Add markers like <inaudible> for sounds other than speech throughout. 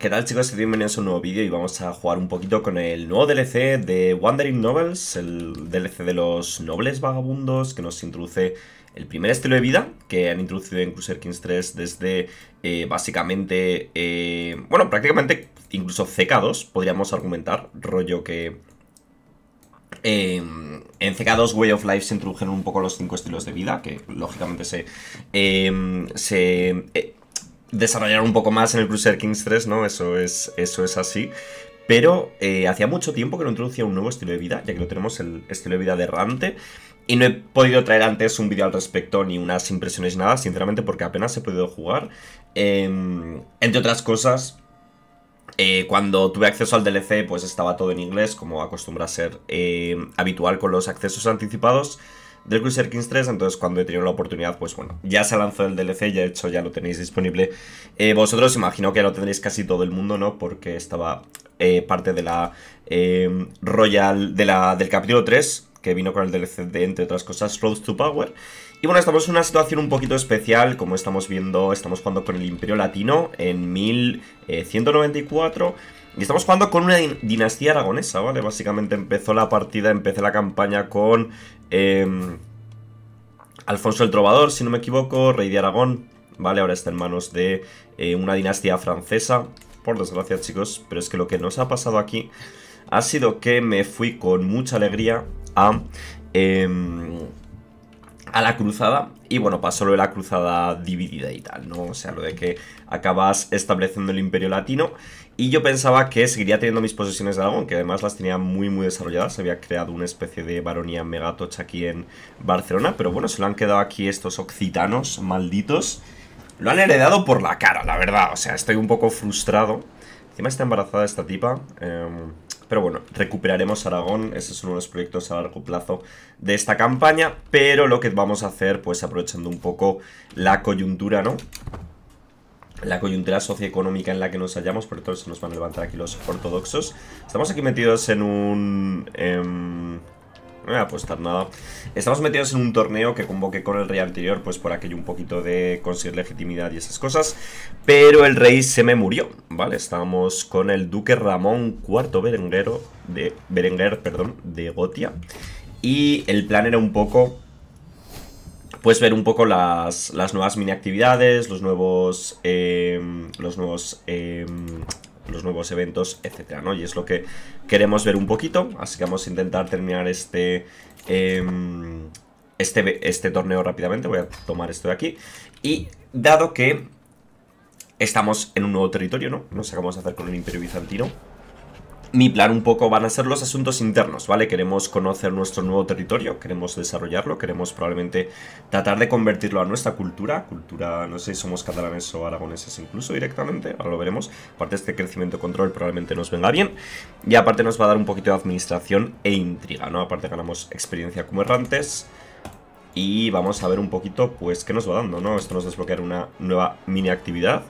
¿Qué tal chicos? Bienvenidos a un nuevo vídeo y vamos a jugar un poquito con el nuevo DLC de Wandering Novels, el DLC de los nobles vagabundos que nos introduce el primer estilo de vida que han introducido en Crusader Kings 3 desde eh, básicamente, eh, bueno, prácticamente incluso CK2 podríamos argumentar, rollo que em, en CK2 Way of Life se introdujeron un poco los cinco estilos de vida, que lógicamente se, em, se eh, desarrollar un poco más en el Crusader Kings 3, ¿no? Eso es, eso es así. Pero eh, hacía mucho tiempo que no introducía un nuevo estilo de vida, ya que lo tenemos el estilo de vida de Rante. Y no he podido traer antes un vídeo al respecto, ni unas impresiones, nada, sinceramente, porque apenas he podido jugar. Em, entre otras cosas, eh, cuando tuve acceso al DLC, pues estaba todo en inglés, como acostumbra a ser eh, habitual con los accesos anticipados del Cruiser Kings 3, entonces cuando he tenido la oportunidad, pues bueno, ya se lanzó el DLC, ya de hecho ya lo tenéis disponible. Eh, vosotros imagino que ya lo tendréis casi todo el mundo, ¿no? Porque estaba eh, parte de la em, Royal, de la, del capítulo 3, que vino con el DLC de, entre otras cosas, Road to Power. Y bueno, estamos en una situación un poquito especial, como estamos viendo, estamos jugando con el Imperio Latino en 1194 y estamos jugando con una dinastía aragonesa, ¿vale? Básicamente empezó la partida, empecé la campaña con em, Alfonso el Trovador, si no me equivoco, rey de Aragón, ¿vale? Ahora está en manos de eh, una dinastía francesa, por desgracia chicos, pero es que lo que nos ha pasado aquí ha sido que me fui con mucha alegría a... Em, a la cruzada y bueno, pasó lo de la cruzada dividida y tal, ¿no? O sea, lo de que acabas estableciendo el imperio latino y yo pensaba que seguiría teniendo mis posesiones de Aragón, que además las tenía muy muy desarrolladas. Había creado una especie de baronía megatocha aquí en Barcelona. Pero bueno, se lo han quedado aquí estos occitanos malditos. Lo han heredado por la cara, la verdad. O sea, estoy un poco frustrado. Encima está embarazada esta tipa. Em, pero bueno, recuperaremos Aragón. Ese es uno de los proyectos a largo plazo de esta campaña. Pero lo que vamos a hacer, pues aprovechando un poco la coyuntura, ¿no? la coyuntura socioeconómica en la que nos hallamos, por todos se nos van a levantar aquí los ortodoxos. Estamos aquí metidos en un... Em, no voy a apostar nada. Estamos metidos en un torneo que convoqué con el rey anterior, pues por aquello un poquito de conseguir legitimidad y esas cosas. Pero el rey se me murió, ¿vale? Estábamos con el duque Ramón IV Berenguero de, Berenguer perdón, de Gotia. Y el plan era un poco puedes ver un poco las, nuevas mini actividades, los nuevos, em, los nuevos em, los nuevos eventos, etcétera, Y es lo que queremos ver un poquito, así que vamos a intentar terminar este, em, este, este torneo rápidamente, voy a tomar esto de aquí, y dado que estamos en un nuevo territorio, ¿no? Nos acabamos de hacer con el Imperio Bizantino, mi plan un poco van a ser los asuntos internos, ¿vale? Queremos conocer nuestro nuevo territorio, queremos desarrollarlo, queremos probablemente tratar de convertirlo a nuestra cultura, cultura, no sé, si somos catalanes o aragoneses incluso directamente, ahora lo veremos. Aparte este crecimiento control probablemente nos venga bien y aparte nos va a dar un poquito de administración e intriga, ¿no? Aparte ganamos experiencia como errantes y vamos a ver un poquito pues qué nos va dando, ¿no? Esto nos desbloqueará una nueva mini actividad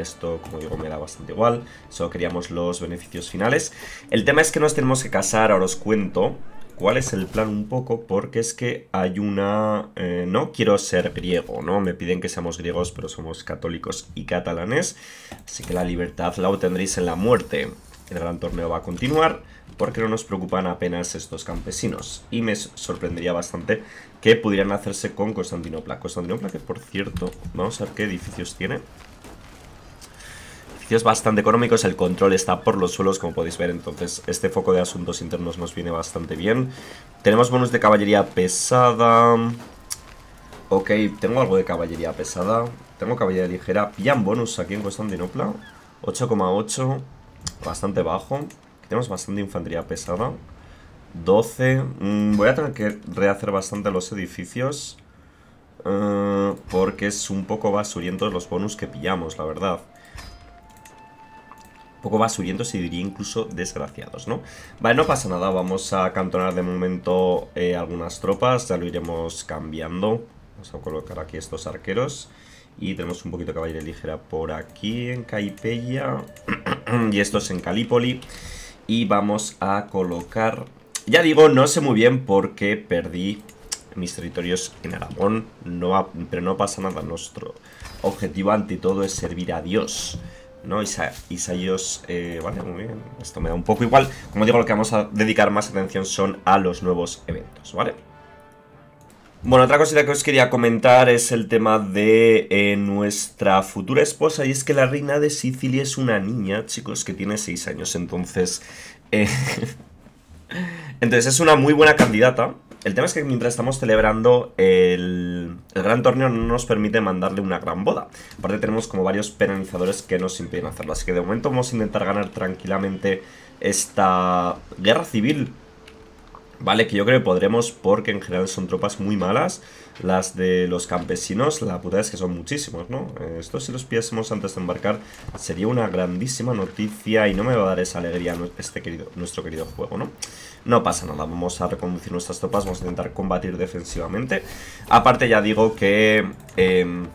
esto, como digo, me da bastante igual. Solo queríamos los beneficios finales. El tema es que nos tenemos que casar, ahora os cuento cuál es el plan un poco, porque es que hay una... Eh, no quiero ser griego, ¿no? Me piden que seamos griegos, pero somos católicos y catalanes, así que la libertad la obtendréis en la muerte. El gran torneo va a continuar, porque no nos preocupan apenas estos campesinos, y me sorprendería bastante que pudieran hacerse con Constantinopla. Constantinopla que, por cierto, vamos a ver qué edificios tiene bastante económicos, el control está por los suelos como podéis ver, entonces este foco de asuntos internos nos viene bastante bien. Tenemos bonus de caballería pesada... Ok, tengo algo de caballería pesada, tengo caballería ligera, pillan bonus aquí en Constantinopla, 8,8, bastante bajo, tenemos bastante infantería pesada, 12, mm, voy a tener que rehacer bastante los edificios, eh, porque es un poco basurientos los bonus que pillamos, la verdad poco va subiendo, se diría incluso desgraciados, ¿no? Vale, no pasa nada, vamos a acantonar de momento eh, algunas tropas, ya lo iremos cambiando. Vamos a colocar aquí estos arqueros. Y tenemos un poquito de caballería ligera por aquí en Caipella. <clears throat> y estos en Calípoli. Y vamos a colocar... Ya digo, no sé muy bien porque perdí mis territorios en Aragón. No, pero no pasa nada, nuestro objetivo ante todo es servir a Dios. ¿no? Isa eh, vale, muy bien, esto me da un poco igual. Como digo, lo que vamos a dedicar más atención son a los nuevos eventos, ¿vale? Bueno, otra cosita que os quería comentar es el tema de eh, nuestra futura esposa, y es que la reina de Sicilia es una niña, chicos, que tiene 6 años, entonces... Eh, <laughs> entonces es una muy buena candidata, el tema es que mientras estamos celebrando el, el, gran torneo no nos permite mandarle una gran boda. Aparte tenemos como varios penalizadores que nos impiden hacerlo. Así que de momento vamos a intentar ganar tranquilamente esta guerra civil. Vale, que yo creo que podremos porque en general son tropas muy malas. Las de los campesinos, la puta es que son muchísimos, ¿no? Esto si los piésemos antes de embarcar sería una grandísima noticia y no me va a dar esa alegría este querido, nuestro querido juego, ¿no? No pasa nada, vamos a reconducir nuestras tropas, vamos a intentar combatir defensivamente. Aparte ya digo que... Em,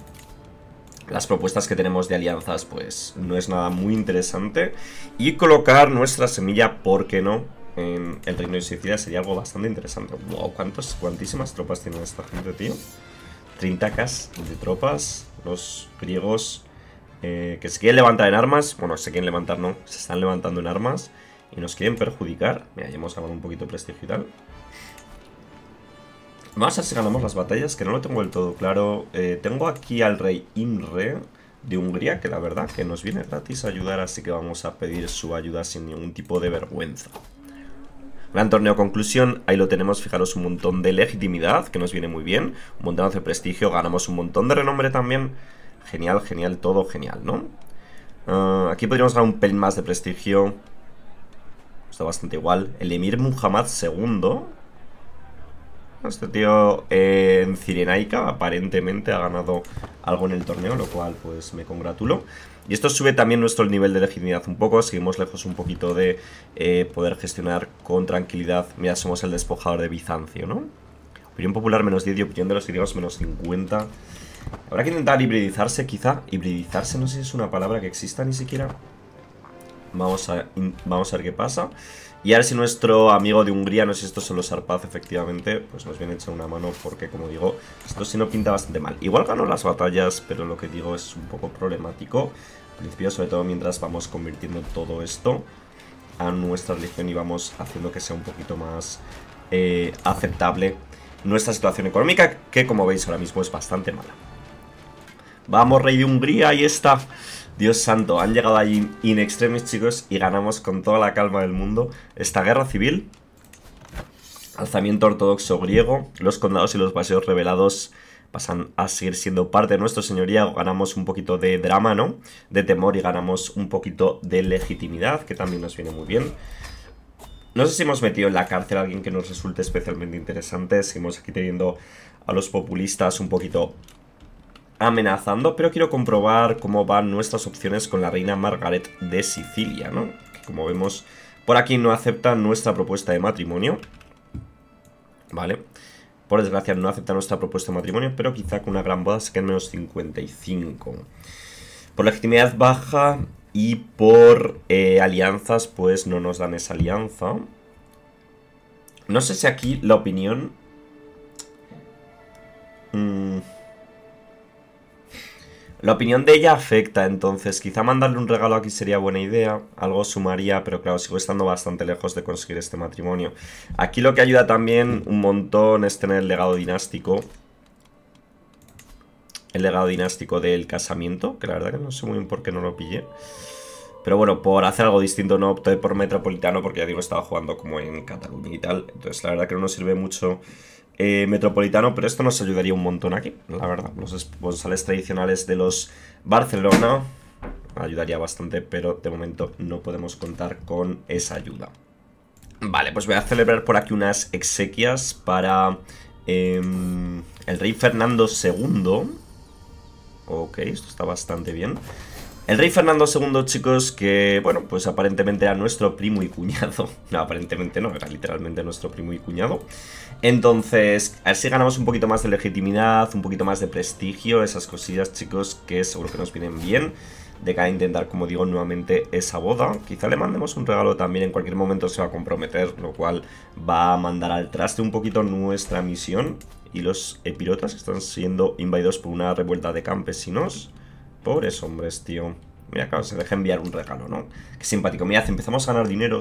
las propuestas que tenemos de alianzas, pues no es nada muy interesante. Y colocar nuestra semilla, ¿por qué no? En el Reino de Sicilia sería algo bastante interesante. Wow, cuantísimas tropas tiene esta gente, tío? 30k de tropas. Los griegos eh, que se quieren levantar en armas. Bueno, se quieren levantar, no. Se están levantando en armas y nos quieren perjudicar. Mira, ya hemos ganado un poquito de prestigio y tal. Vamos a ver si ganamos las batallas, que no lo tengo del todo claro. Eh, tengo aquí al rey Imre de Hungría, que la verdad que nos viene gratis a ayudar, así que vamos a pedir su ayuda sin ningún tipo de vergüenza. Gran torneo conclusión, ahí lo tenemos, fijaros, un montón de legitimidad, que nos viene muy bien, un montón de prestigio, ganamos un montón de renombre también. Genial, genial, todo genial, ¿no? Ah, aquí podríamos ganar un pelín más de prestigio, Está bastante igual. El Emir Muhammad II. Este tío eh, en Cirenaica aparentemente ha ganado algo en el torneo, lo cual pues me congratulo. Y esto sube también nuestro nivel de legitimidad un poco, seguimos lejos un poquito de eh, poder gestionar con tranquilidad. Mira, somos el despojador de Bizancio, ¿no? Opinión popular menos 10 y opinión de los griegos menos 50. Habrá que intentar hibridizarse quizá. Hibridizarse no sé si es una palabra que exista ni siquiera. Vamos a, vamos a ver qué pasa. Y ahora si nuestro amigo de Hungría, no sé si estos son los Arpaz, efectivamente, pues nos viene echando una mano porque, como digo, esto sí no pinta bastante mal. Igual ganó las batallas, pero lo que digo es un poco problemático. Al principio, sobre todo mientras vamos convirtiendo todo esto a nuestra religión y vamos haciendo que sea un poquito más eh, aceptable nuestra situación económica, que como veis ahora mismo es bastante mala. Vamos, rey de Hungría, ahí está. Dios santo, han llegado allí in extremis, chicos, y ganamos con toda la calma del mundo esta guerra civil. Alzamiento ortodoxo griego, los condados y los paseos revelados pasan a seguir siendo parte de nuestro señoría, ganamos un poquito de drama, ¿no? De temor y ganamos un poquito de legitimidad, que también nos viene muy bien. No sé si hemos metido en la cárcel a alguien que nos resulte especialmente interesante, seguimos aquí teniendo a los populistas un poquito amenazando, pero quiero comprobar cómo van nuestras opciones con la reina Margaret de Sicilia, ¿no? como vemos, por aquí no acepta nuestra propuesta de matrimonio. Vale. Por desgracia no acepta nuestra propuesta de matrimonio, pero quizá con una gran boda se queden menos 55. Por legitimidad baja y por eh, alianzas, pues no nos dan esa alianza. No sé si aquí la opinión... Mm, la opinión de ella afecta, entonces quizá mandarle un regalo aquí sería buena idea, algo sumaría, pero claro, sigo estando bastante lejos de conseguir este matrimonio. Aquí lo que ayuda también un montón es tener el legado dinástico. El legado dinástico del casamiento, que la verdad que no sé muy bien por qué no lo pillé. Pero bueno, por hacer algo distinto no opté por Metropolitano porque ya digo, estaba jugando como en Cataluña y tal. Entonces la verdad que no nos sirve mucho eh, metropolitano, pero esto nos ayudaría un montón aquí, la verdad. Los esponsales tradicionales de los Barcelona ayudaría bastante, pero de momento no podemos contar con esa ayuda. Vale, pues voy a celebrar por aquí unas exequias para em, el rey Fernando II. Ok, esto está bastante bien. El rey Fernando II, chicos, que, bueno, pues aparentemente era nuestro primo y cuñado. <laughs> No, aparentemente no, era literalmente nuestro primo y cuñado. Entonces, a ver si ganamos un poquito más de legitimidad, un poquito más de prestigio, esas cosillas, chicos, que seguro que nos vienen bien. De cara a intentar, como digo, nuevamente esa boda. Quizá le mandemos un regalo también, en cualquier momento se va a comprometer, lo cual va a mandar al traste un poquito nuestra misión. Y los epirotas están siendo invadidos por una revuelta de campesinos. Pobres hombres, tío. Mira, claro, se deja enviar un regalo, ¿no? Qué simpático. Mira, empezamos a ganar dinero.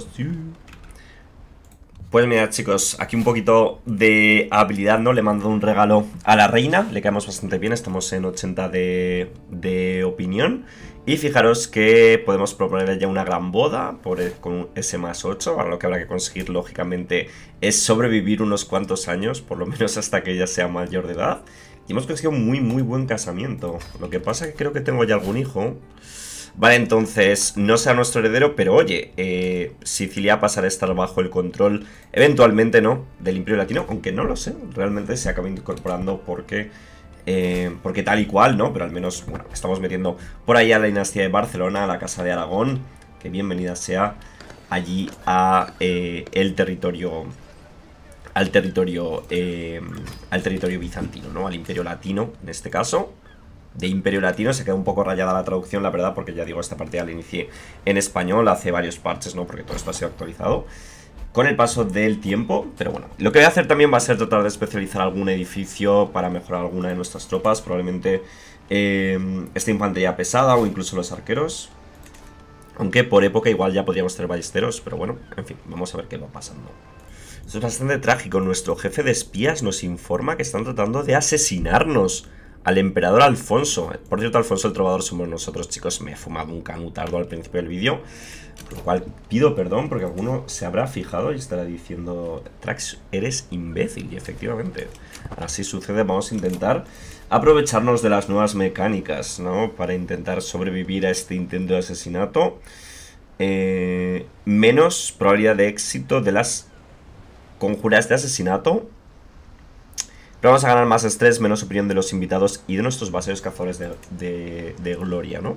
Pues mirad, chicos, aquí un poquito de habilidad, ¿no? Le mando un regalo a la reina. Le caemos bastante bien. Estamos en 80 de, opinión. Y fijaros que podemos proponerle ya una gran boda por, con ese más 8. Ahora lo que habrá que conseguir, lógicamente, es sobrevivir unos cuantos años, por lo menos hasta que ella sea mayor de edad. Y hemos conseguido muy, muy buen casamiento. Lo que pasa es que creo que tengo ya algún hijo. Vale, entonces, no sea nuestro heredero, pero oye, eh, Sicilia pasará a estar bajo el control, eventualmente no, del Imperio Latino, aunque no lo sé, realmente se acaba incorporando porque... Eh, porque tal y cual, ¿no? Pero al menos, bueno, estamos metiendo por ahí a la dinastía de Barcelona, a la Casa de Aragón, que bienvenida sea allí a eh, el territorio al territorio, em, al territorio bizantino, ¿no? Al imperio latino, en este caso. De imperio latino se queda un poco rayada la traducción, la verdad, porque ya digo, esta partida la inicié en español hace varios parches, ¿no? Porque todo esto ha sido actualizado con el paso del tiempo, pero bueno. Lo que voy a hacer también va a ser tratar de especializar algún edificio para mejorar alguna de nuestras tropas, probablemente em, esta infantería pesada o incluso los arqueros. Aunque por época igual ya podríamos tener ballesteros, pero bueno, en fin, vamos a ver qué va pasando. Esto es bastante trágico. Nuestro jefe de espías nos informa que están tratando de asesinarnos al emperador Alfonso. Por cierto, Alfonso el Trovador somos nosotros, chicos. Me he fumado un canutardo al principio del vídeo. Por lo cual pido perdón porque alguno se habrá fijado y estará diciendo, Trax, eres imbécil. Y efectivamente, así sucede. Vamos a intentar aprovecharnos de las nuevas mecánicas, ¿no? Para intentar sobrevivir a este intento de asesinato. Eh, menos probabilidad de éxito de las conjurar este asesinato. Pero vamos a ganar más estrés, menos opinión de los invitados y de nuestros baseos cazadores de, gloria, ¿no?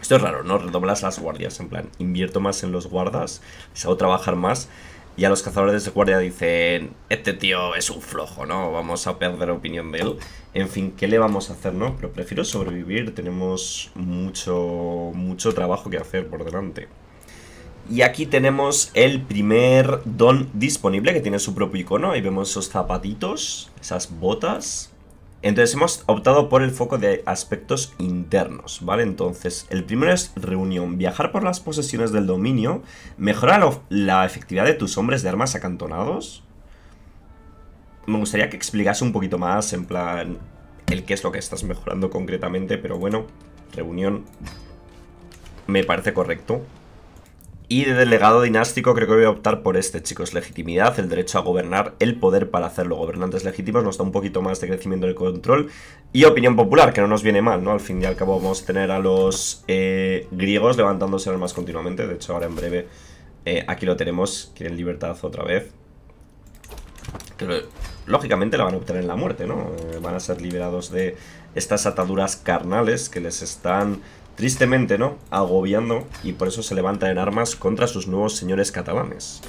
Esto es raro, ¿no? Redoblas las guardias, en plan, invierto más en los guardas, hago trabajar más. Y a los cazadores de guardia dicen, este tío es un flojo, ¿no? Vamos a perder opinión de él. En fin, ¿qué le vamos a hacer, no? Pero prefiero sobrevivir, tenemos mucho, mucho trabajo que hacer por delante. Y aquí tenemos el primer don disponible que tiene su propio icono. Ahí vemos esos zapatitos, esas botas. Entonces hemos optado por el foco de aspectos internos, ¿vale? Entonces, el primero es reunión, viajar por las posesiones del dominio, mejorar la efectividad de tus hombres de armas acantonados. Me gustaría que explicase un poquito más, en plan, el qué es lo que estás mejorando concretamente, pero bueno, reunión me parece correcto. Y de delegado dinástico creo que voy a optar por este, chicos. Legitimidad, el derecho a gobernar, el poder para hacerlo. Gobernantes legítimos nos da un poquito más de crecimiento del control. Y opinión popular, que no nos viene mal, ¿no? Al fin y al cabo vamos a tener a los eh, griegos levantándose más armas continuamente. De hecho, ahora en breve eh, aquí lo tenemos. Quieren libertad otra vez. Pero lógicamente la van a obtener en la muerte, ¿no? Eh, van a ser liberados de estas ataduras carnales que les están tristemente, ¿no?, agobiando y por eso se levanta en armas contra sus nuevos señores catalanes.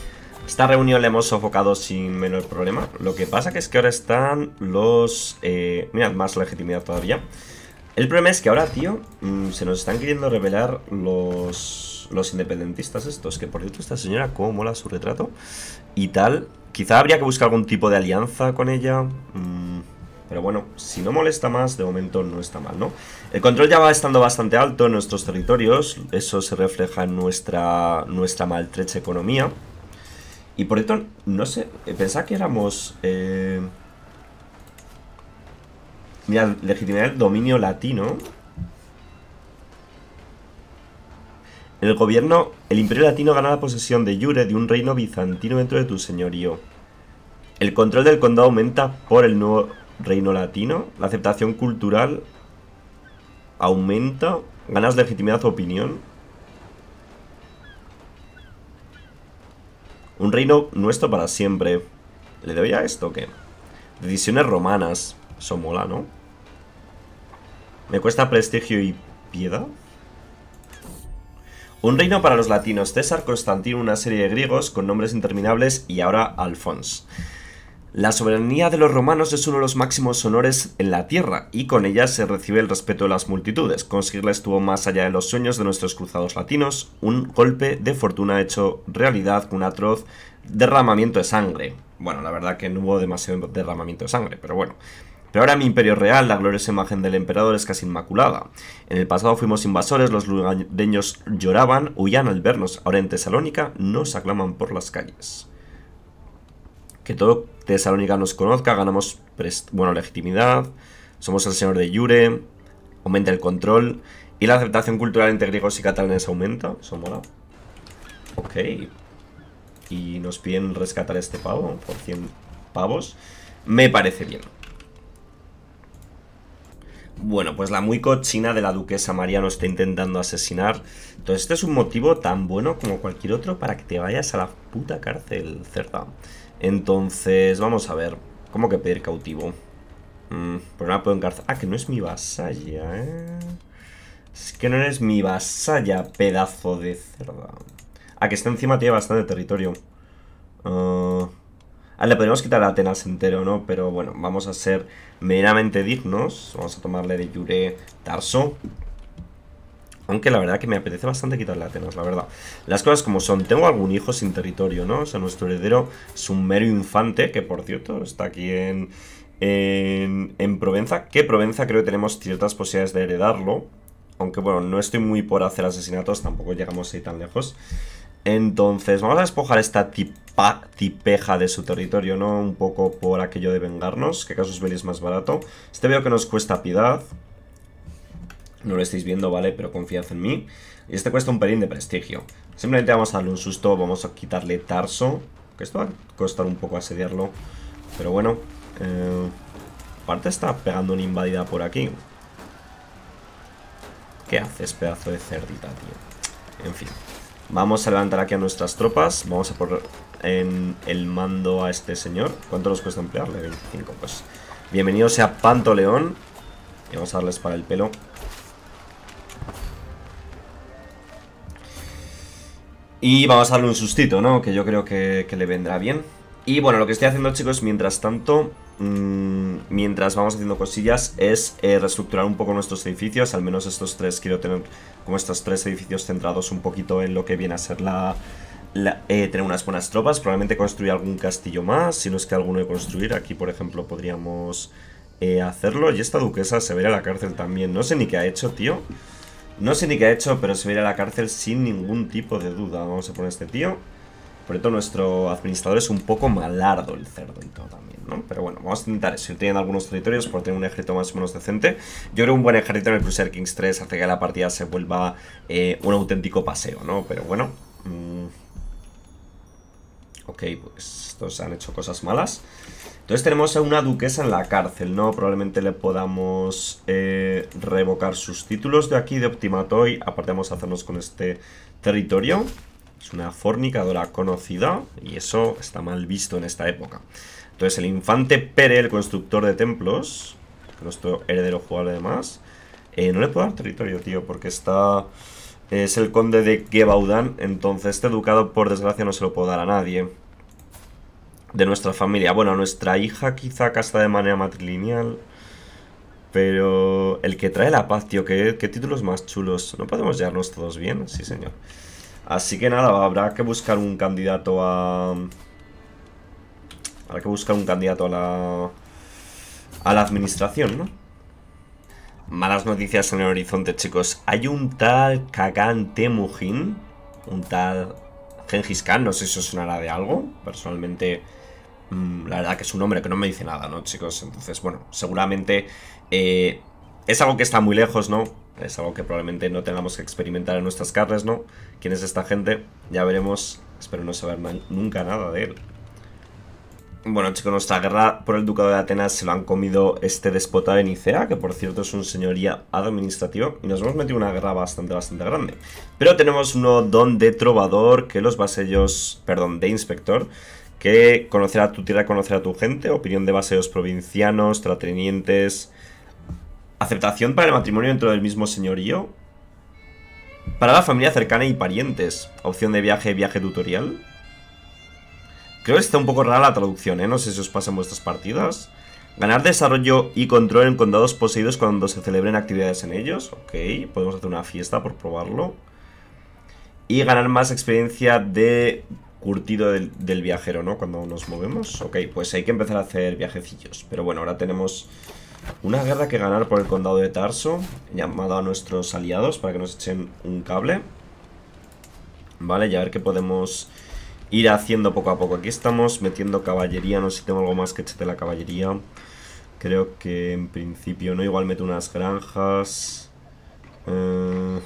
Esta reunión la hemos sofocado sin menor problema. Lo que pasa que es que ahora están los... Eh, mirad, más legitimidad todavía. El problema es que ahora, tío, mm, se nos están queriendo revelar los, los independentistas estos. Que por cierto, esta señora, cómo mola su retrato y tal. Quizá habría que buscar algún tipo de alianza con ella. Mmm pero bueno, si no molesta más, de momento no está mal, ¿no? El control ya va estando bastante alto en nuestros territorios. Eso se refleja en nuestra, nuestra maltrecha economía. Y por esto, no sé, eh, pensaba que éramos... Eh... Mira, legitimidad del dominio latino. El gobierno, el imperio latino gana la posesión de Yure de un reino bizantino dentro de tu señorío. El control del condado aumenta por el nuevo, reino latino. La aceptación cultural aumenta. Ganas legitimidad opinión. Un reino nuestro para siempre. ¿Le doy a esto o qué? Decisiones romanas. Eso mola, ¿no? Me cuesta prestigio y piedad. Un reino para los latinos. César, Constantino, una serie de griegos con nombres interminables y ahora Alfons. La soberanía de los romanos es uno de los máximos honores en la tierra, y con ella se recibe el respeto de las multitudes. Conseguirla estuvo más allá de los sueños de nuestros cruzados latinos, un golpe de fortuna hecho realidad con un atroz derramamiento de sangre. Bueno, la verdad que no hubo demasiado derramamiento de sangre, pero bueno. Pero ahora mi imperio real, la gloriosa imagen del emperador es casi inmaculada. En el pasado fuimos invasores, los lugareños lloraban, huían al vernos. Ahora en Tesalónica nos aclaman por las calles que todo Tesalónica nos conozca, ganamos bueno, legitimidad, somos el señor de Yure, aumenta el control y la aceptación cultural entre griegos y catalanes aumenta. Eso mola. Ok. Y nos piden rescatar este pavo por 100 pavos. Me parece bien. Bueno, pues la muy cochina de la duquesa María nos está intentando asesinar. Entonces este es un motivo tan bueno como cualquier otro para que te vayas a la puta cárcel, cerda. Entonces, vamos a ver. ¿Cómo que pedir cautivo? Mm, pero no la puedo encarcelar. Ah, que no es mi vasalla, ¿eh? Es que no eres mi vasalla, pedazo de cerda. Ah, que está encima tiene bastante territorio. Ah, ah, le podríamos quitar a Atenas entero, ¿no? Pero bueno, vamos a ser meramente dignos. Vamos a tomarle de Yure Tarso. Aunque la verdad que me apetece bastante quitarle a Atenas, la verdad. Las cosas como son, tengo algún hijo sin territorio, ¿no? O sea, nuestro heredero es un mero infante, que por cierto está aquí en, en, Provenza. Que Provenza creo que tenemos ciertas posibilidades de heredarlo. Aunque bueno, no estoy muy por hacer asesinatos, tampoco llegamos ahí tan lejos. Entonces, vamos a despojar esta tipa, tipeja de su territorio, ¿no? Un poco por aquello de vengarnos, que caso es más barato. Este veo que nos cuesta piedad, no lo estáis viendo, ¿vale? Pero confiad en mí. Y este cuesta un pelín de prestigio. Simplemente vamos a darle un susto, vamos a quitarle Tarso. Que esto va a costar un poco asediarlo. Pero bueno. aparte eh, está pegando una invadida por aquí. ¿Qué haces, pedazo de cerdita, tío? En fin. Vamos a levantar aquí a nuestras tropas. Vamos a poner en el mando a este señor. ¿Cuánto nos cuesta emplearle? 25, pues. Bienvenido sea Panto León. Y vamos a darles para el pelo. Y vamos a darle un sustito, ¿no? Que yo creo que, le vendrá bien. Y bueno, lo que estoy haciendo, chicos, mientras tanto, mm, mientras vamos haciendo cosillas, es eh, reestructurar un poco nuestros edificios. Al menos estos tres, quiero tener como estos tres edificios centrados un poquito en lo que viene a ser la... Eh, tener unas buenas tropas. Probablemente construir algún castillo más, si no es que alguno de construir. Aquí, por ejemplo, podríamos eh, hacerlo. Y esta duquesa se verá a la cárcel también. No sé ni qué ha hecho, tío. No sé ni qué ha hecho, pero se va a ir a la cárcel sin ningún tipo de duda. Vamos a poner este tío. Por esto nuestro administrador es un poco malardo el cerdo y todo también, ¿no? Pero bueno, vamos a intentar eso, Tienen algunos territorios por tener un ejército más o menos decente. Yo creo que un buen ejército en el Crusader Kings 3 hace que la partida se vuelva eh, un auténtico paseo, ¿no? Pero bueno... Mm. Ok, pues estos han hecho cosas malas. Entonces tenemos a una duquesa en la cárcel, ¿no? Probablemente le podamos eh, revocar sus títulos de aquí, de Optimatoy. Aparte vamos a hacernos con este territorio. Es una fornicadora conocida y eso está mal visto en esta época. Entonces el infante Pere, el constructor de templos, nuestro heredero jugable además, eh, no le puedo dar territorio, tío, porque está... Es el conde de Gebaudan, entonces este ducado por desgracia no se lo puedo dar a nadie de nuestra familia. Bueno, nuestra hija quizá casa de manera matrilineal. Pero el que trae la paz, tío, qué, títulos más chulos. ¿No podemos llevarnos todos bien? Sí, señor. Así que nada, habrá que buscar un candidato a... Habrá que buscar un candidato a la... A la administración, ¿no? Malas noticias en el horizonte, chicos. Hay un tal Kagan Temujin. Un tal Genghis Khan, no sé si os sonará de algo. Personalmente Mm, la verdad que es un hombre que no me dice nada, ¿no, chicos? Entonces, bueno, seguramente eh, es algo que está muy lejos, ¿no? Es algo que probablemente no tengamos que experimentar en nuestras carnes, ¿no? ¿Quién es esta gente? Ya veremos. Espero no saber nunca nada de él. Bueno, chicos, nuestra guerra por el Ducado de Atenas se lo han comido este despota de Nicea, que por cierto es un señoría administrativo, y nos hemos metido una guerra bastante, bastante grande. Pero tenemos uno don de trovador, que los vasellos perdón, de inspector, que conocer a tu tierra, conocer a tu gente, opinión de baseos provincianos, tratenientes, aceptación para el matrimonio dentro del mismo señorío, para la familia cercana y parientes, opción de viaje, viaje tutorial. Creo que está un poco rara la traducción, ¿eh? no sé si os pasa en vuestras partidas. Ganar desarrollo y control en condados poseídos cuando se celebren actividades en ellos. Ok, podemos hacer una fiesta por probarlo y ganar más experiencia de curtido del, viajero, ¿no? Cuando nos movemos. Ok, pues hay que empezar a hacer viajecillos. Pero bueno, ahora tenemos una guerra que ganar por el condado de Tarso. Llamado a nuestros aliados para que nos echen un cable. Vale, ya a ver qué podemos ir haciendo poco a poco. Aquí estamos metiendo caballería. No sé si tengo algo más que de la caballería. Creo que en principio no. Igual meto unas granjas. Eh,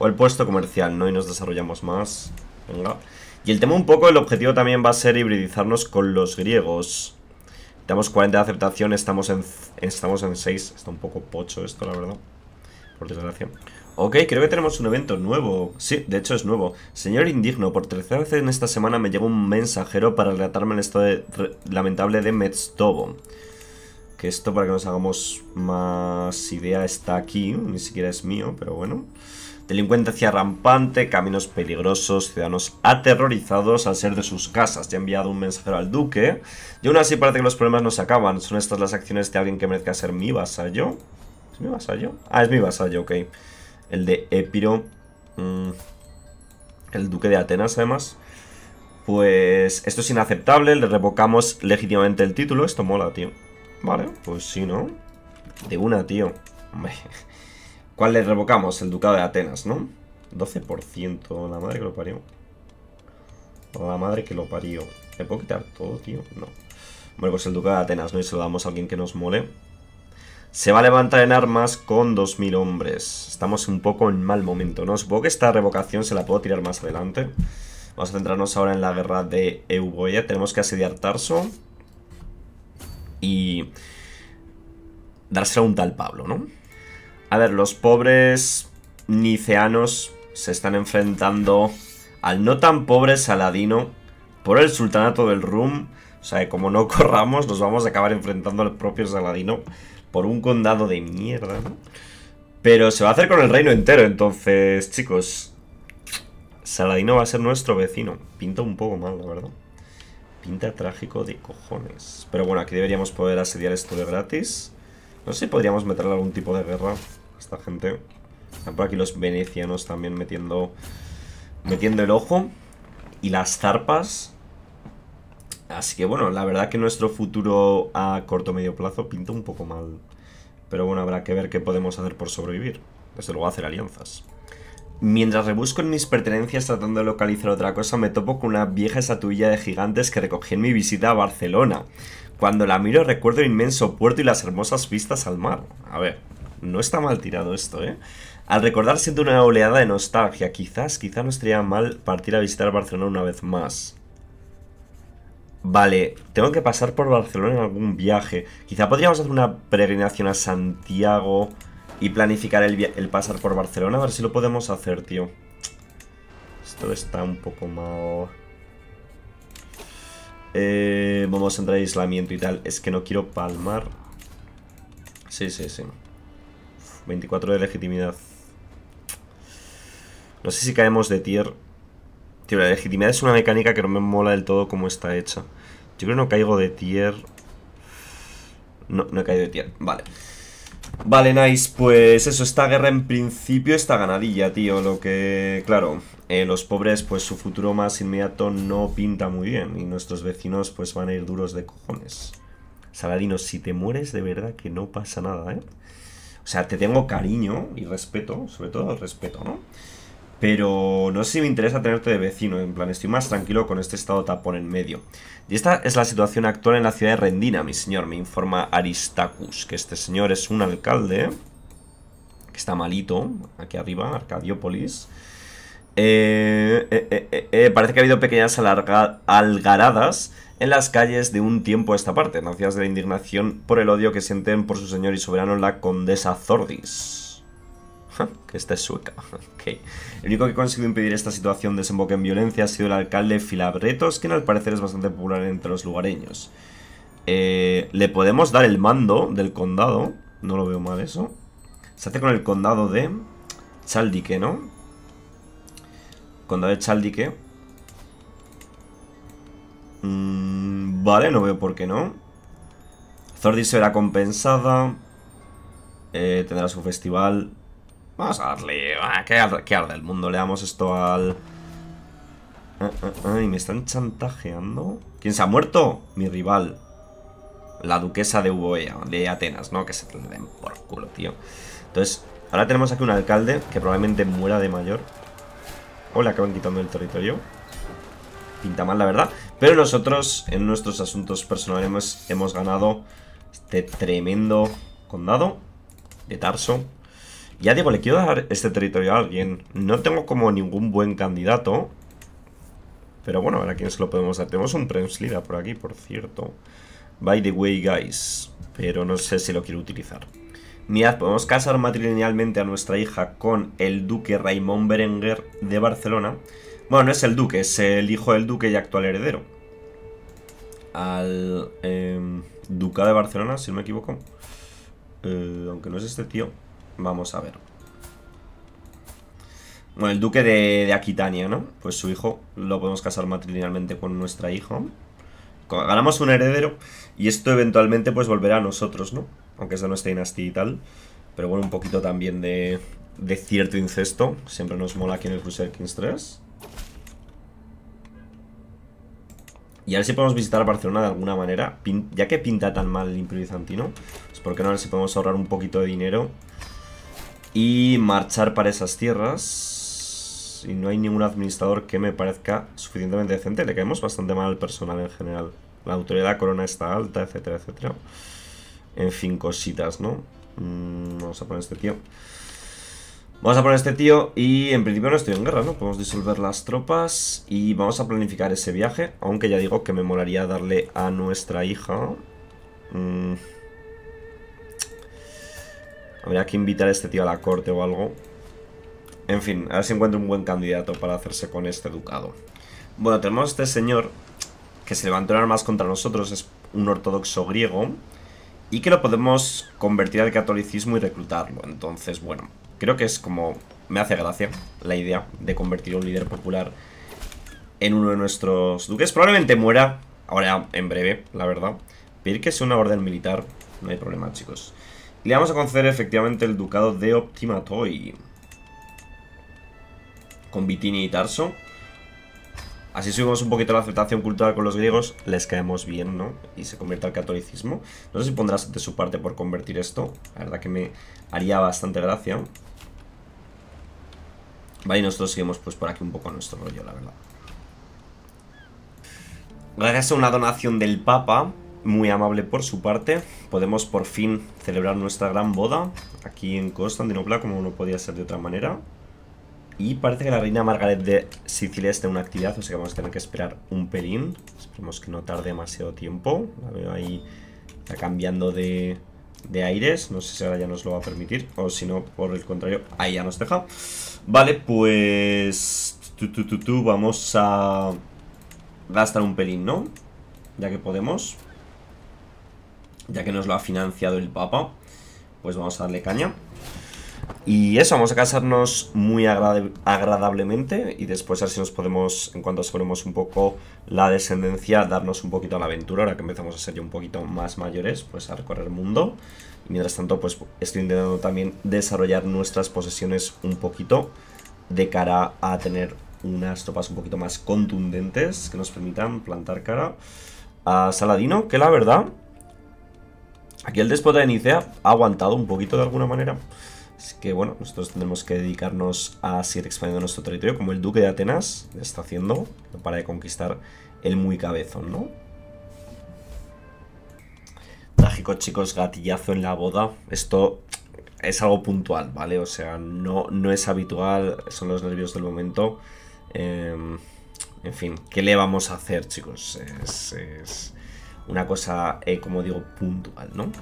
o el puesto comercial, ¿no? Y nos desarrollamos más. Venga. Y el tema un poco, el objetivo también va a ser hibridizarnos con los griegos. Tenemos 40 de aceptación, estamos en, estamos en 6. Está un poco pocho esto, la verdad. Por desgracia. Ok, creo que tenemos un evento nuevo. Sí, de hecho es nuevo. Señor indigno, por tercera vez en esta semana me llegó un mensajero para relatarme el estado lamentable de Metstobo. Que esto, para que nos hagamos más idea, está aquí. Ni siquiera es mío, pero bueno. Delincuencia rampante, caminos peligrosos, ciudadanos aterrorizados al ser de sus casas. Ya ha enviado un mensajero al duque. Y aún así parece que los problemas no se acaban. ¿Son estas las acciones de alguien que merezca ser mi vasallo? ¿Es mi vasallo? Ah, es mi vasallo, ok. El de Epiro mm, El duque de Atenas, además. Pues esto es inaceptable, le revocamos legítimamente el título. Esto mola, tío. Vale, pues sí, ¿no? De una, tío. ¿Cuál le revocamos? El ducado de Atenas, ¿no? 12%, la madre que lo parió. La madre que lo parió. ¿Le puedo quitar todo, tío? No. Bueno, pues el ducado de Atenas, ¿no? Y se lo damos a alguien que nos mole. Se va a levantar en armas con 2.000 hombres. Estamos un poco en mal momento, ¿no? Supongo que esta revocación se la puedo tirar más adelante. Vamos a centrarnos ahora en la guerra de Euboea. Tenemos que asediar Tarso. Y... Dársela a un tal Pablo, ¿no? A ver, los pobres niceanos se están enfrentando al no tan pobre Saladino por el sultanato del Rum. O sea, como no <laughs> corramos, nos vamos a acabar enfrentando al propio Saladino por un condado de mierda, ¿no? Pero se va a hacer con el reino entero, entonces, chicos. Saladino va a ser nuestro vecino. Pinta un poco mal, la verdad. Pinta trágico de cojones. Pero bueno, aquí deberíamos poder asediar esto de gratis. No sé si podríamos meterle algún tipo de guerra a esta gente. Están por aquí los venecianos también metiendo, metiendo el ojo. Y las zarpas. Así que bueno, la verdad que nuestro futuro a corto medio plazo pinta un poco mal. Pero bueno, habrá que ver qué podemos hacer por sobrevivir. Desde luego hacer alianzas. Mientras rebusco en mis pertenencias tratando de localizar otra cosa, me topo con una vieja estatuilla de gigantes que recogí en mi visita a Barcelona. Cuando la miro recuerdo el inmenso puerto y las hermosas vistas al mar. A ver, no está mal tirado esto, ¿eh? Al recordar siento una oleada de nostalgia. Quizás, quizás no estaría mal partir a visitar Barcelona una vez más. Vale, tengo que pasar por Barcelona en algún viaje. Quizá podríamos hacer una peregrinación a Santiago y planificar el, pasar por Barcelona. A ver si lo podemos hacer, tío. Esto está un poco mal... Eh, vamos a entrar en aislamiento y tal. Es que no quiero palmar. Sí, sí, sí. 24 de legitimidad. No sé si caemos de tier. Tío, la legitimidad es una mecánica que no me mola del todo como está hecha. Yo creo que no caigo de tier. No, no he caído de tier. Vale. Vale, nice, pues eso, esta guerra en principio está ganadilla, tío, lo que, claro, eh, los pobres, pues su futuro más inmediato no pinta muy bien y nuestros vecinos, pues van a ir duros de cojones. Saladino, si te mueres de verdad que no pasa nada, ¿eh? O sea, te tengo cariño y respeto, sobre todo respeto, ¿no? Pero no sé si me interesa tenerte de vecino, en plan, estoy más tranquilo con este estado tapón en medio. Y esta es la situación actual en la ciudad de Rendina, mi señor, me informa Aristacus, que este señor es un alcalde, que está malito, aquí arriba, Arcadiópolis. Eh, eh, eh, eh parece que ha habido pequeñas algaradas en las calles de un tiempo a esta parte, nacidas de la indignación por el odio que sienten por su señor y soberano la condesa Zordis. <laughs> que esta es sueca. <laughs> Okay. El único que ha conseguido impedir esta situación desemboque en violencia ha sido el alcalde Filabretos, quien al parecer es bastante popular entre los lugareños. Eh, Le podemos dar el mando del condado. No lo veo mal eso. Se hace con el condado de Chaldique, ¿no? Condado de Chaldique. Mm, vale, no veo por qué no. Zordi será compensada. Eh, tendrá su festival. Vamos a darle... qué que, arde, el mundo. Le damos esto al... Ay, ah, ah, ah, me están chantajeando. ¿Quién se ha muerto? Mi rival. La duquesa de Uboea, de Atenas, ¿no? Que se le por culo, tío. Entonces, ahora tenemos aquí un alcalde que probablemente muera de mayor. O le acaban quitando el territorio. Pinta mal, la verdad. Pero nosotros, en nuestros asuntos personales, hemos ganado este tremendo condado de Tarso. Ya digo, le quiero dar este territorio a alguien. No tengo como ningún buen candidato. Pero bueno, a ver a quién se lo podemos dar. Tenemos un Prenslida por aquí, por cierto. By the way, guys. Pero no sé si lo quiero utilizar. Mirad, podemos casar matrilinealmente a nuestra hija con el duque Raymond Berenguer de Barcelona. Bueno, no es el duque, es el hijo del duque y actual heredero. Al em, Duca de Barcelona, si no me equivoco. Eh, aunque no es este tío. Vamos a ver. Bueno, el duque de, Aquitania, ¿no? Pues su hijo lo podemos casar matrilinealmente con nuestra hija. Ganamos un heredero y esto eventualmente pues volverá a nosotros, ¿no? Aunque es de nuestra dinastía y tal. Pero bueno, un poquito también de, de cierto incesto. Siempre nos mola aquí en el Crusader Kings 3. Y a ver si podemos visitar Barcelona de alguna manera. ya que pinta tan mal el Imperio Bizantino, es pues porque no a ver si podemos ahorrar un poquito de dinero y marchar para esas tierras. Y no hay ningún administrador que me parezca suficientemente decente. Le caemos bastante mal al personal en general. La autoridad corona está alta, etcétera, etcétera. En fin, cositas, ¿no? Mm, vamos a poner este tío. Vamos a poner este tío y en principio no estoy en guerra, ¿no? Podemos disolver las tropas y vamos a planificar ese viaje, aunque ya digo que me molaría darle a nuestra hija. Mmm... Habría que invitar a este tío a la corte o algo. En fin, a ver si encuentro un buen candidato para hacerse con este ducado. Bueno, tenemos a este señor que se levantó en armas contra nosotros, es un ortodoxo griego, y que lo podemos convertir al catolicismo y reclutarlo. Entonces, bueno, creo que es como... Me hace gracia la idea de convertir a un líder popular en uno de nuestros duques. Probablemente muera ahora en breve, la verdad. Pedir que sea una orden militar, no hay problema, chicos. Le vamos a conceder efectivamente el ducado de y... Con Vitini y Tarso. Así subimos un poquito la aceptación cultural con los griegos, les caemos bien, ¿no? Y se convierte al catolicismo. No sé si pondrás de su parte por convertir esto. La verdad que me haría bastante gracia. Vale, y nosotros seguimos pues por aquí un poco nuestro rollo, la verdad. Gracias a una donación del Papa, muy amable por su parte. Podemos por fin celebrar nuestra gran boda aquí en Constantinopla, como no podía ser de otra manera. Y parece que la reina Margaret de Sicilia está en una actividad, o sea que vamos a tener que esperar un pelín. Esperemos que no tarde demasiado tiempo. La veo ahí está cambiando de, aires. No sé si ahora ya nos lo va a permitir, o si no, por el contrario, ahí ya nos deja. Vale, pues... Tú, tú, tú, vamos a gastar un pelín, ¿no? Ya que podemos ya que nos lo ha financiado el Papa, pues vamos a darle caña. Y eso, vamos a casarnos muy agradablemente y después a ver si nos podemos, en cuanto aseguremos un poco la descendencia, darnos un poquito a la aventura, ahora que empezamos a ser ya un poquito más mayores, pues a recorrer el mundo. Y mientras tanto, pues estoy intentando también desarrollar nuestras posesiones un poquito de cara a tener unas tropas un poquito más contundentes que nos permitan plantar cara a Saladino, que la verdad Aquí el déspota de Nicea ha aguantado un poquito de alguna manera. Así que bueno, nosotros tendremos que dedicarnos a seguir expandiendo nuestro territorio, como el duque de Atenas está haciendo, para conquistar el muy cabezón, ¿no? Trágico, chicos, gatillazo en la boda. Esto es algo puntual, ¿vale? O sea, no, no es habitual, son los nervios del momento. Em, en fin, ¿qué le vamos a hacer, chicos? es, una cosa, eh, como digo, puntual, ¿no?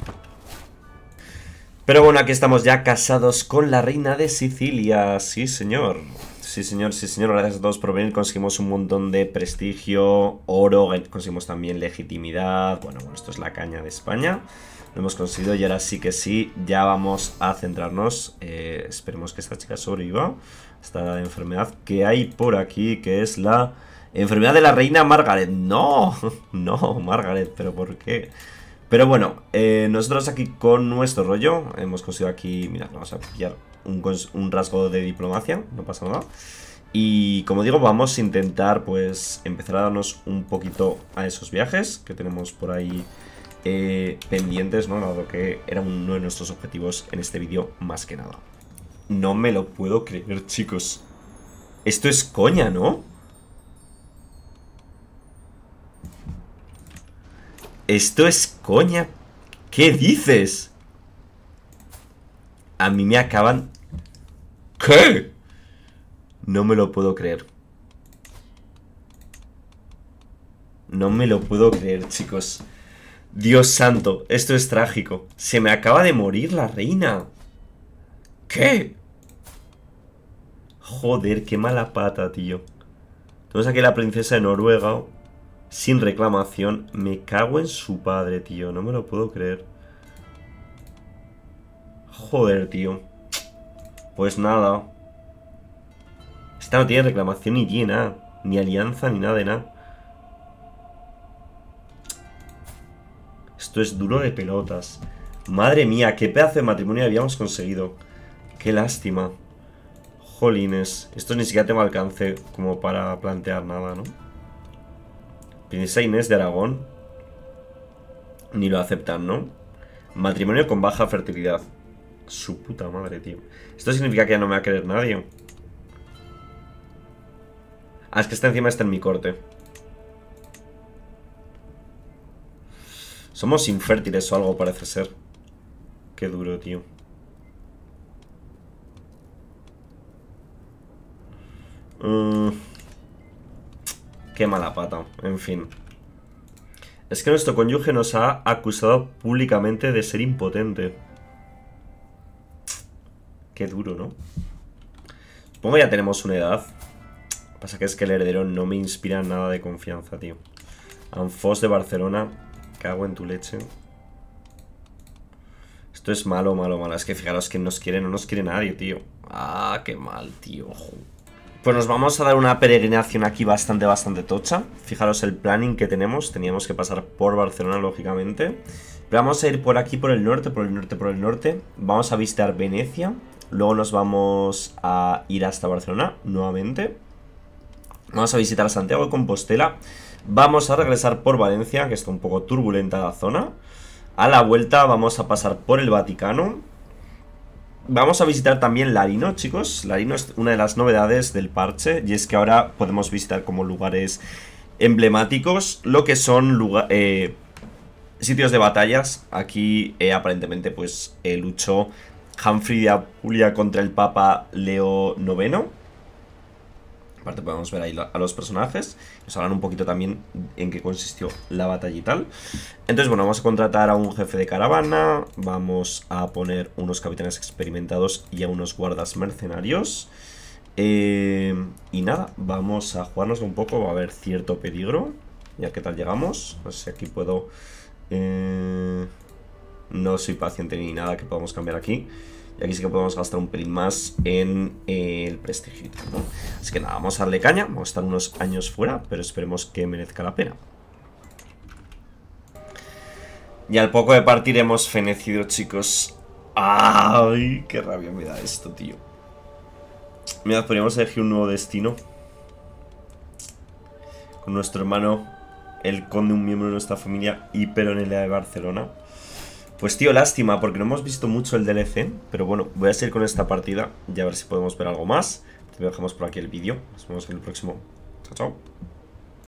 Pero bueno, aquí estamos ya casados con la reina de Sicilia, sí señor. Sí señor, sí señor, gracias a todos por venir, conseguimos un montón de prestigio, oro, eh, conseguimos también legitimidad, bueno, bueno, esto es la caña de España. Lo hemos conseguido y ahora sí que sí, ya vamos a centrarnos, eh, esperemos que esta chica sobreviva, esta enfermedad que hay por aquí, que es la Enfermedad de la reina Margaret. No, <laughs> no, Margaret, pero ¿por qué? Pero bueno, eh, nosotros aquí con nuestro rollo hemos conseguido aquí, mira, vamos a pillar un, rasgo de diplomacia, no pasa nada. Y como digo, vamos a intentar pues empezar a darnos un poquito a esos viajes que tenemos por ahí eh, pendientes, ¿no? Dado que era uno de nuestros objetivos en este vídeo más que nada. No me lo puedo creer, chicos. Esto es coña, ¿no? Esto es coña. ¿Qué dices? A mí me acaban... ¿Qué? No me lo puedo creer. No me lo puedo creer, chicos. Dios santo, esto es trágico. Se me acaba de morir la reina. ¿Qué? Joder, qué mala pata, tío. Tenemos aquí la princesa de Noruega sin reclamación. Me cago en su padre, tío. No me lo puedo creer. Joder, tío. Pues nada. Esta no tiene reclamación ni llena. Ni alianza, ni nada de nada. Esto es duro de pelotas. Madre mía, qué pedazo de matrimonio habíamos conseguido. Qué lástima. Jolines. Esto ni siquiera tengo alcance como para plantear nada, ¿no? Princesa Inés de Aragón. Ni lo aceptan, ¿no? Matrimonio con baja fertilidad. Su puta madre, tío. Esto significa que ya no me va a querer nadie. Ah, es que está encima está en mi corte. Somos infértiles o algo parece ser. Qué duro, tío. Uh... Qué mala pata, en fin. Es que nuestro cónyuge nos ha acusado públicamente de ser impotente. Qué duro, ¿no? Supongo ya tenemos una edad. Pasa que es que el heredero no me inspira nada de confianza, tío. Anfos de Barcelona. Cago en tu leche. Esto es malo, malo, malo. Es que fijaros que nos quiere, no nos quiere nadie, tío. Ah, qué mal, tío. Pues nos vamos a dar una peregrinación aquí bastante, bastante tocha. Fijaros el planning que tenemos. Teníamos que pasar por Barcelona, lógicamente. Pero vamos a ir por aquí, por el norte, por el norte, por el norte. Vamos a visitar Venecia. Luego nos vamos a ir hasta Barcelona nuevamente. Vamos a visitar Santiago de Compostela. Vamos a regresar por Valencia, que está un poco turbulenta la zona. A la vuelta vamos a pasar por el Vaticano Vamos a visitar también Larino, chicos. Larino es una de las novedades del parche y es que ahora podemos visitar como lugares emblemáticos lo que son eh, sitios de batallas. Aquí eh, aparentemente pues eh, luchó Humphrey de Apulia contra el Papa Leo IX Aparte podemos ver ahí a los personajes, nos hablan un poquito también en qué consistió la batalla y tal. Entonces, bueno, vamos a contratar a un jefe de caravana, vamos a poner unos capitanes experimentados y a unos guardas mercenarios. Eh, y nada, vamos a jugarnos un poco, va a haber cierto peligro. Ya qué tal llegamos, no sé si aquí puedo... Eh, no soy paciente ni nada que podamos cambiar aquí. Y aquí sí que podemos gastar un pelín más en eh, el prestigio. ¿no? Así que nada, vamos a darle caña. Vamos a estar unos años fuera, pero esperemos que merezca la pena. Y al poco de partir hemos fenecido, chicos. ¡Ay! ¡Qué rabia me da esto, tío! Mira, podríamos elegir un nuevo destino. Con nuestro hermano, el conde, un miembro de nuestra familia y peronela de Barcelona. Pues tío, lástima, porque no hemos visto mucho el DLC, pero bueno, voy a seguir con esta partida y a ver si podemos ver algo más. Te dejamos por aquí el vídeo, nos vemos en el próximo. Chao, chao.